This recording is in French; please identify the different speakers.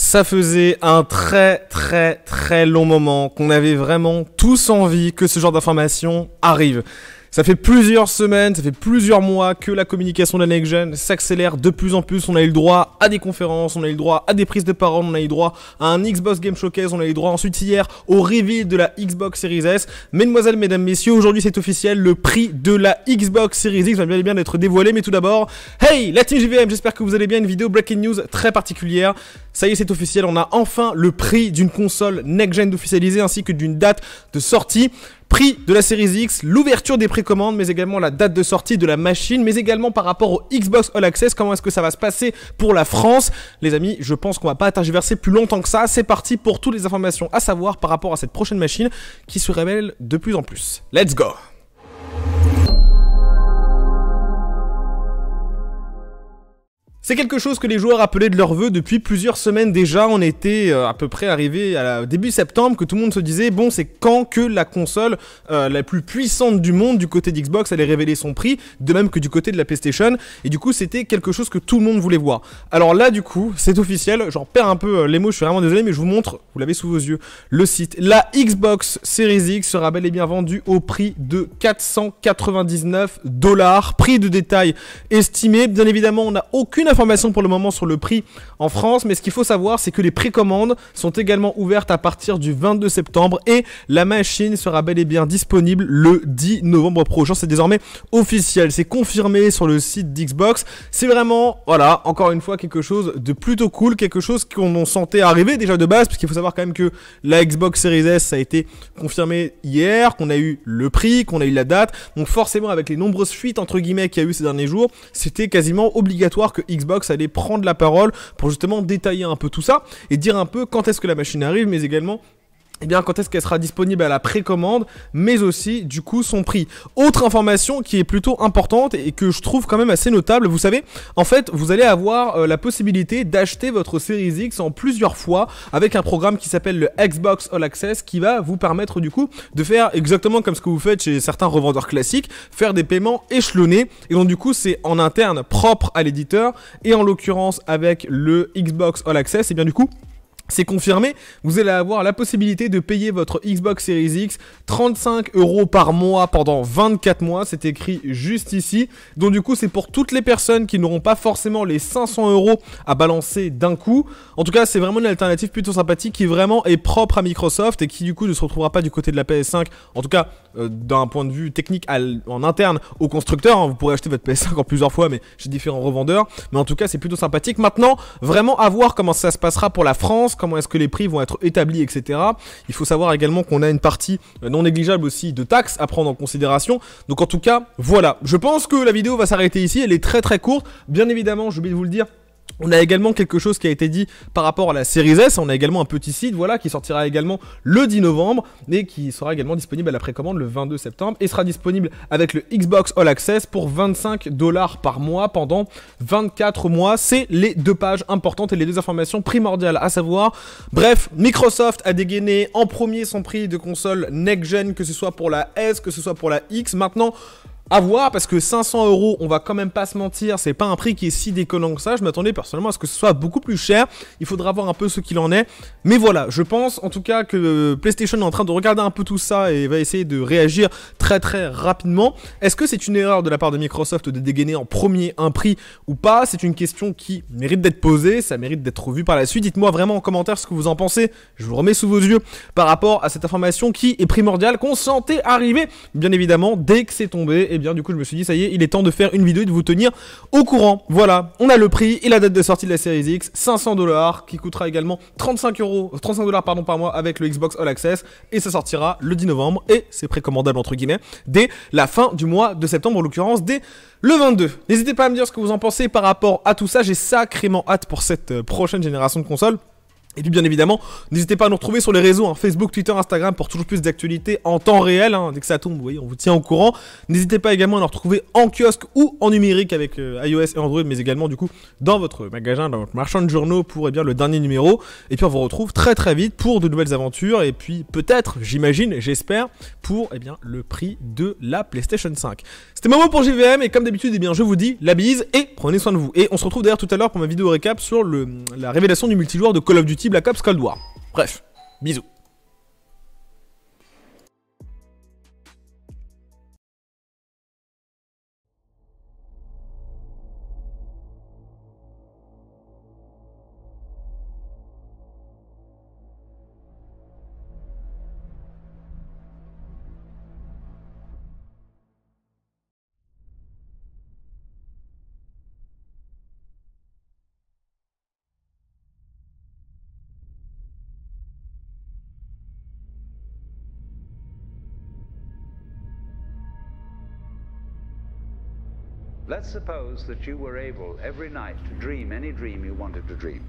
Speaker 1: Ça faisait un très très très long moment qu'on avait vraiment tous envie que ce genre d'information arrive. Ça fait plusieurs semaines, ça fait plusieurs mois que la communication de la Next Gen s'accélère de plus en plus. On a eu le droit à des conférences, on a eu le droit à des prises de parole, on a eu le droit à un Xbox Game Showcase, on a eu le droit ensuite hier au reveal de la Xbox Series S. Mesdemoiselles, mesdames, messieurs, aujourd'hui c'est officiel, le prix de la Xbox Series X va bien, bien être dévoilé. Mais tout d'abord, hey la team JVM, j'espère que vous allez bien. Une vidéo breaking news très particulière. Ça y est, c'est officiel, on a enfin le prix d'une console Next Gen officialisée ainsi que d'une date de sortie prix de la série X, l'ouverture des précommandes, mais également la date de sortie de la machine, mais également par rapport au Xbox All Access, comment est-ce que ça va se passer pour la France. Les amis, je pense qu'on va pas verser plus longtemps que ça. C'est parti pour toutes les informations à savoir par rapport à cette prochaine machine qui se révèle de plus en plus. Let's go C'est quelque chose que les joueurs appelaient de leur vœu depuis plusieurs semaines déjà. On était euh, à peu près arrivé à début septembre que tout le monde se disait bon c'est quand que la console euh, la plus puissante du monde du côté d'Xbox allait révéler son prix, de même que du côté de la PlayStation. Et du coup c'était quelque chose que tout le monde voulait voir. Alors là du coup c'est officiel. J'en perds un peu euh, les mots. Je suis vraiment désolé mais je vous montre. Vous l'avez sous vos yeux le site. La Xbox Series X sera bel et bien vendue au prix de 499 dollars. Prix de détail estimé. Bien évidemment on n'a aucune pour le moment sur le prix en France, mais ce qu'il faut savoir, c'est que les précommandes sont également ouvertes à partir du 22 septembre et la machine sera bel et bien disponible le 10 novembre prochain. C'est désormais officiel, c'est confirmé sur le site d'Xbox. C'est vraiment, voilà, encore une fois, quelque chose de plutôt cool, quelque chose qu'on sentait arriver déjà de base, puisqu'il faut savoir quand même que la Xbox Series S, a été confirmée hier, qu'on a eu le prix, qu'on a eu la date. Donc forcément, avec les nombreuses fuites, entre guillemets, qu'il y a eu ces derniers jours, c'était quasiment obligatoire que Xbox Aller allait prendre la parole pour justement détailler un peu tout ça et dire un peu quand est-ce que la machine arrive, mais également eh bien, quand est-ce qu'elle sera disponible à la précommande, mais aussi, du coup, son prix. Autre information qui est plutôt importante et que je trouve quand même assez notable, vous savez, en fait, vous allez avoir euh, la possibilité d'acheter votre Series X en plusieurs fois avec un programme qui s'appelle le Xbox All Access qui va vous permettre, du coup, de faire exactement comme ce que vous faites chez certains revendeurs classiques, faire des paiements échelonnés. Et donc, du coup, c'est en interne propre à l'éditeur et en l'occurrence avec le Xbox All Access, et eh bien, du coup, c'est confirmé, vous allez avoir la possibilité de payer votre Xbox Series X 35 euros par mois pendant 24 mois, c'est écrit juste ici. Donc du coup, c'est pour toutes les personnes qui n'auront pas forcément les 500 euros à balancer d'un coup. En tout cas, c'est vraiment une alternative plutôt sympathique qui vraiment est propre à Microsoft et qui du coup ne se retrouvera pas du côté de la PS5. En tout cas, euh, d'un point de vue technique en interne au constructeur, hein. vous pourrez acheter votre PS5 en plusieurs fois, mais chez différents revendeurs. Mais en tout cas, c'est plutôt sympathique. Maintenant, vraiment à voir comment ça se passera pour la France comment est-ce que les prix vont être établis, etc. Il faut savoir également qu'on a une partie euh, non négligeable aussi de taxes à prendre en considération. Donc en tout cas, voilà. Je pense que la vidéo va s'arrêter ici, elle est très très courte. Bien évidemment, oublié de vous le dire, on a également quelque chose qui a été dit par rapport à la série S, on a également un petit site voilà, qui sortira également le 10 novembre et qui sera également disponible à la précommande le 22 septembre et sera disponible avec le Xbox All Access pour 25 dollars par mois pendant 24 mois. C'est les deux pages importantes et les deux informations primordiales à savoir. Bref, Microsoft a dégainé en premier son prix de console next-gen, que ce soit pour la S, que ce soit pour la X. Maintenant, à voir, parce que 500 euros, on va quand même pas se mentir, c'est pas un prix qui est si déconnant que ça. Je m'attendais personnellement à ce que ce soit beaucoup plus cher. Il faudra voir un peu ce qu'il en est. Mais voilà, je pense en tout cas que PlayStation est en train de regarder un peu tout ça et va essayer de réagir très très rapidement. Est-ce que c'est une erreur de la part de Microsoft de dégainer en premier un prix ou pas C'est une question qui mérite d'être posée, ça mérite d'être revu par la suite. Dites-moi vraiment en commentaire ce que vous en pensez. Je vous remets sous vos yeux par rapport à cette information qui est primordiale, qu'on sentait arriver, bien évidemment, dès que c'est tombé bien du coup je me suis dit ça y est, il est temps de faire une vidéo et de vous tenir au courant. Voilà, on a le prix et la date de sortie de la série X, 500 dollars, qui coûtera également 35 euros, 35 dollars pardon par mois avec le Xbox All Access et ça sortira le 10 novembre et c'est précommandable entre guillemets dès la fin du mois de septembre en l'occurrence dès le 22. N'hésitez pas à me dire ce que vous en pensez par rapport à tout ça, j'ai sacrément hâte pour cette euh, prochaine génération de consoles. Et puis bien évidemment, n'hésitez pas à nous retrouver sur les réseaux, hein, Facebook, Twitter, Instagram, pour toujours plus d'actualités en temps réel. Hein. dès que ça tombe, vous voyez, on vous tient au courant. N'hésitez pas également à nous retrouver en kiosque ou en numérique avec euh, iOS et Android, mais également du coup dans votre magasin, dans votre marchand de journaux pour eh le dernier numéro. Et puis on vous retrouve très très vite pour de nouvelles aventures. Et puis peut-être, j'imagine, j'espère, pour eh bien, le prix de la PlayStation 5. C'était Momo pour JVM et comme d'habitude, eh bien, je vous dis la bise et prenez soin de vous. Et on se retrouve d'ailleurs tout à l'heure pour ma vidéo récap sur le, la révélation du multijoueur de Call of Duty Black Ops Cold War. Bref, bisous. Let's suppose that you were able every night to dream any dream you wanted to dream.